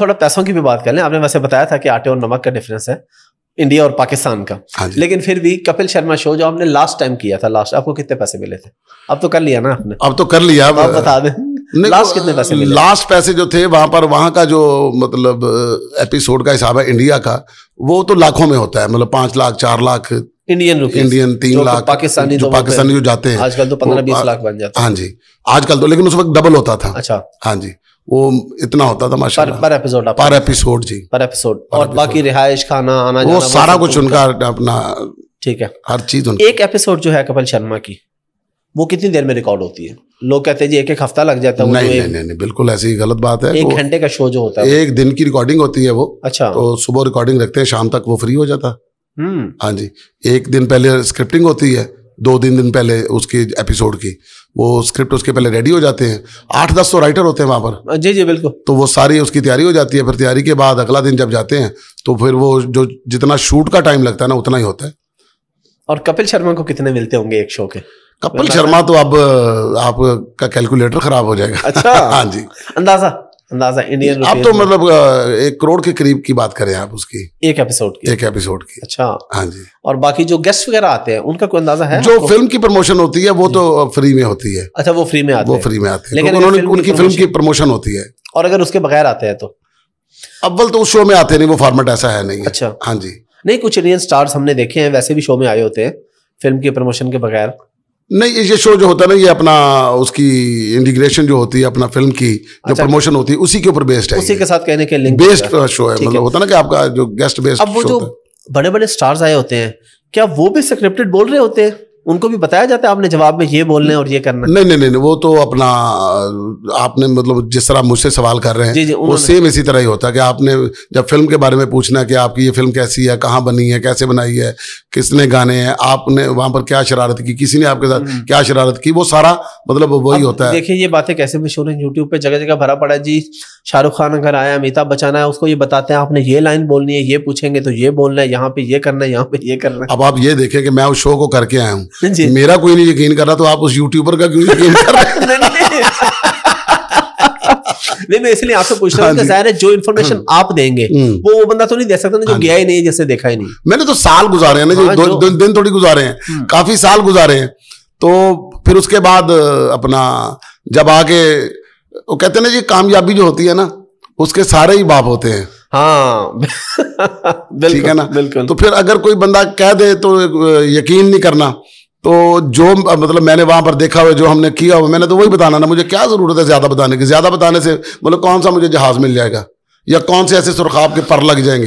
थोड़ा पैसों की भी बात कर लें आपने वैसे बताया था कि आटे और नमक का डिफरेंस है इंडिया और पाकिस्तान का हाँ लेकिन फिर भी कपिल शर्मा शो जो आपने लास्ट टाइम किया था लास्ट आपको कितने पैसे मिले थे अब तो कर लिया ना आपने अब तो कर लिया आप बता दें लास्ट कितने पैसे मिले लास्ट पैसे जो थे वहां पर वहां का जो मतलब एपिसोड uh, का हिसाब है इंडिया का वो तो लाखों में होता है मतलब पांच लाख चार लाख इंडियन इंडियन तीन लाख पाकिस्तानी जो पाकिस्तानी जो जाते हैं आजकल तो पंद्रह बीस लाख बन जाते हैं हाँ जी आजकल तो लेकिन उस वक्त डबल होता था अच्छा हाँ जी वो इतना होता था माशा पर, एपिसोड पर एपिसोड जी पर एपिसोड और बाकी रिहायश खाना आना वो सारा कुछ उनका अपना ठीक है हर चीज एक एपिसोड जो है कपिल शर्मा की वो कितनी देर में रिकॉर्ड होती है लोग कहते हैं जी एक एक हफ्ता लग जाता है नहीं नहीं, नहीं नहीं बिल्कुल ऐसी गलत बात है एक घंटे का शो जो होता है एक दिन की रिकॉर्डिंग होती है वो अच्छा तो सुबह रिकॉर्डिंग रखते हैं शाम तक वो फ्री हो जाता है हम्म। हाँ जी एक दिन पहले स्क्रिप्टिंग होती है दो तीन दिन पहले उसकी एपिसोड की वो स्क्रिप्ट उसके पहले रेडी हो जाते हैं आठ दस सौ राइटर होते हैं वहाँ पर हाँ, जी जी बिल्कुल तो वो सारी उसकी तैयारी हो जाती है फिर तैयारी के बाद अगला दिन जब जाते हैं तो फिर वो जो जितना शूट का टाइम लगता है ना उतना ही होता है और कपिल शर्मा को कितने मिलते होंगे एक शो के कपिल शर्मा तो अब आपका कैलकुलेटर खराब हो जाएगा अच्छा हाँ जी अंदाजा अंदाजा इंडियन आप तो मतलब एक करोड़ के करीब की बात करें आप उसकी एक एपिसोड की एक एपिसोड की अच्छा हाँ जी और बाकी जो गेस्ट वगैरह आते हैं उनका कोई अंदाजा है जो फिल्म की प्रमोशन होती है वो तो फ्री में होती है अच्छा वो फ्री में आते वो फ्री में आते हैं लेकिन तो उन्होंने उनकी फिल्म की प्रमोशन होती है और अगर उसके बगैर आते हैं तो अव्वल तो उस शो में आते नहीं वो फॉर्मेट ऐसा है नहीं अच्छा हाँ जी नहीं कुछ इंडियन स्टार्स हमने देखे हैं वैसे भी शो में आए होते हैं फिल्म के प्रमोशन के बगैर नहीं ये शो जो होता है ना ये अपना उसकी इंटीग्रेशन जो होती है अपना फिल्म की जो प्रमोशन अच्छा। होती है उसी के ऊपर बेस्ड है उसी के साथ कहने के लिंक बेस्ड शो है मतलब होता ना कि आपका जो गेस्ट बेस्ड अब वो जो बड़े बड़े स्टार्स आए होते हैं क्या वो भी स्क्रिप्टेड बोल रहे होते हैं उनको भी बताया जाता है आपने जवाब में ये बोलने और ये करना नहीं नहीं नहीं वो तो अपना आपने मतलब जिस तरह मुझसे सवाल कर रहे हैं जी, जी, वो सेम इसी तरह ही होता है कि आपने जब फिल्म के बारे में पूछना कि आपकी ये फिल्म कैसी है कहाँ बनी है कैसे बनाई है किसने गाने हैं आपने वहां पर क्या शरारत की किसी ने आपके साथ हम्म। क्या शरारत की वो सारा मतलब वही होता है देखिए ये बातें कैसे मशहूर है यूट्यूब पर जगह जगह भरा पड़ा जी शाहरुख खान अगर आया अमिताभ बच्चन आया उसको ये बताते हैं आपने ये लाइन बोलनी है ये पूछेंगे तो ये बोलना है यहाँ पे ये करना है यहाँ पे ये करना है अब आप ये देखें कि मैं उस शो को करके आया हूँ जी मेरा कोई नहीं यकीन कर रहा तो आप उस यूट्यूबर का क्यों यकीन कर रहे हैं नहीं मैं इसलिए आपसे पूछ रहा हूँ हाँ जाहिर है जो इन्फॉर्मेशन हाँ। आप देंगे हम्म। वो वो बंदा तो नहीं दे सकता ना जो हाँ गया ही नहीं जैसे देखा ही नहीं मैंने तो साल गुजारे हैं ना जो, दिन थोड़ी गुजारे हैं हम्म। काफी साल गुजारे हैं तो फिर उसके बाद अपना जब आके वो कहते हैं ना जी कामयाबी जो होती है ना उसके सारे ही बाप होते हैं हाँ ठीक है ना बिल्कुल तो फिर अगर कोई बंदा कह दे तो यकीन नहीं करना तो जो मतलब मैंने वहाँ पर देखा हुआ जो हमने किया हुआ मैंने तो वही बताना ना मुझे क्या ज़रूरत है ज़्यादा बताने की ज़्यादा बताने से मतलब कौन सा मुझे जहाज़ मिल जाएगा या कौन से ऐसे सुरखाब के पर लग जाएंगे